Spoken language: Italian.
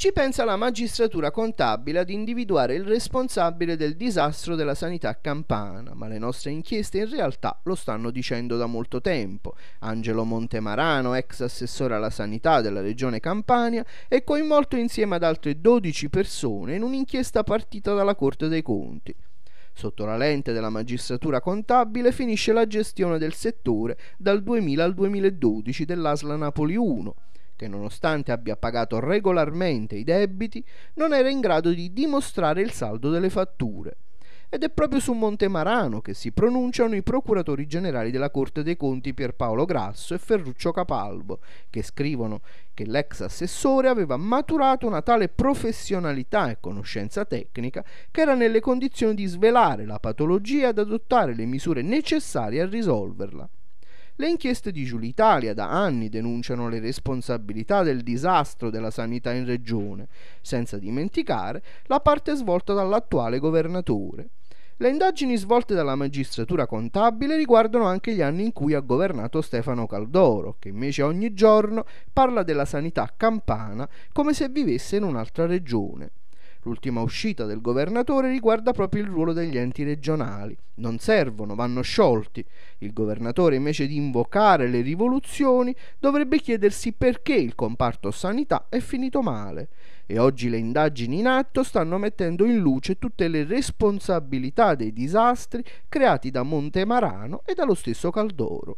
ci pensa la magistratura contabile ad individuare il responsabile del disastro della sanità campana, ma le nostre inchieste in realtà lo stanno dicendo da molto tempo. Angelo Montemarano, ex assessore alla sanità della regione Campania, è coinvolto insieme ad altre 12 persone in un'inchiesta partita dalla Corte dei Conti. Sotto la lente della magistratura contabile finisce la gestione del settore dal 2000 al 2012 dell'Asla Napoli 1 che nonostante abbia pagato regolarmente i debiti, non era in grado di dimostrare il saldo delle fatture. Ed è proprio su Montemarano che si pronunciano i procuratori generali della Corte dei Conti Pierpaolo Grasso e Ferruccio Capalbo, che scrivono che l'ex assessore aveva maturato una tale professionalità e conoscenza tecnica che era nelle condizioni di svelare la patologia ed adottare le misure necessarie a risolverla. Le inchieste di Giulitalia da anni denunciano le responsabilità del disastro della sanità in regione, senza dimenticare la parte svolta dall'attuale governatore. Le indagini svolte dalla magistratura contabile riguardano anche gli anni in cui ha governato Stefano Caldoro, che invece ogni giorno parla della sanità campana come se vivesse in un'altra regione. L'ultima uscita del governatore riguarda proprio il ruolo degli enti regionali. Non servono, vanno sciolti. Il governatore, invece di invocare le rivoluzioni, dovrebbe chiedersi perché il comparto sanità è finito male. E oggi le indagini in atto stanno mettendo in luce tutte le responsabilità dei disastri creati da Montemarano e dallo stesso Caldoro.